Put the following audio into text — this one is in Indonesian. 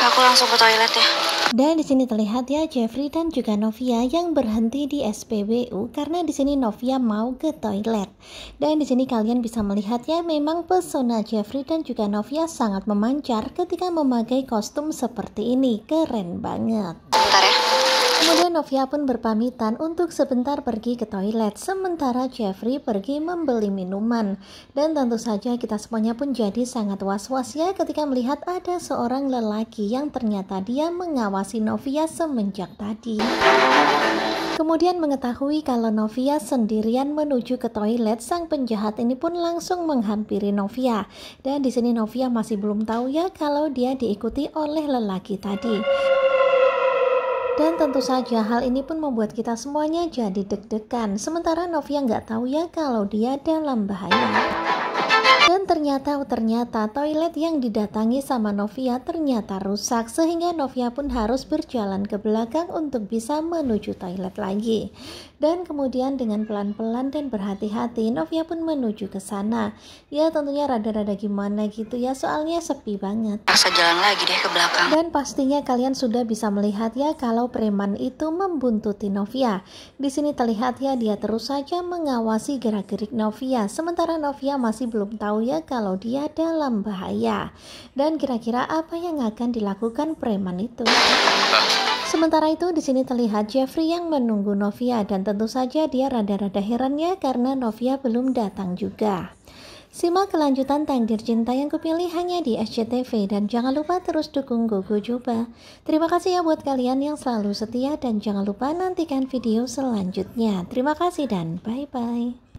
Kak, aku langsung ke toilet ya. Dan di sini terlihat ya Jeffrey dan juga Novia yang berhenti di SPBU karena di sini Novia mau ke toilet. Dan di sini kalian bisa melihat ya memang pesona Jeffrey dan juga Novia sangat memancar ketika memakai kostum seperti ini. Keren banget. Kemudian Novia pun berpamitan untuk sebentar pergi ke toilet, sementara Jeffrey pergi membeli minuman. Dan tentu saja kita semuanya pun jadi sangat was-was ya ketika melihat ada seorang lelaki yang ternyata dia mengawasi Novia semenjak tadi. Kemudian mengetahui kalau Novia sendirian menuju ke toilet, sang penjahat ini pun langsung menghampiri Novia. Dan di sini Novia masih belum tahu ya kalau dia diikuti oleh lelaki tadi. Dan tentu saja hal ini pun membuat kita semuanya jadi deg-degan. Sementara Novia nggak tahu ya kalau dia dalam bahaya. Dan ternyata ternyata toilet yang didatangi sama Novia ternyata rusak sehingga Novia pun harus berjalan ke belakang untuk bisa menuju toilet lagi. Dan kemudian dengan pelan-pelan dan berhati-hati Novia pun menuju ke sana. Ya tentunya rada-rada gimana gitu ya soalnya sepi banget. Paksa jalan lagi deh ke belakang. Dan pastinya kalian sudah bisa melihat ya kalau preman itu membuntuti Novia. Di sini terlihat ya dia terus saja mengawasi gerak-gerik Novia sementara Novia masih belum tahu ya kalau dia dalam bahaya. Dan kira-kira apa yang akan dilakukan preman itu? Sementara itu, di sini terlihat Jeffrey yang menunggu Novia dan tentu saja dia rada-rada herannya karena Novia belum datang juga. Simak kelanjutan tangdir Cinta yang kupilih hanya di SCTV dan jangan lupa terus dukung Gogo Coba. Terima kasih ya buat kalian yang selalu setia dan jangan lupa nantikan video selanjutnya. Terima kasih dan bye-bye.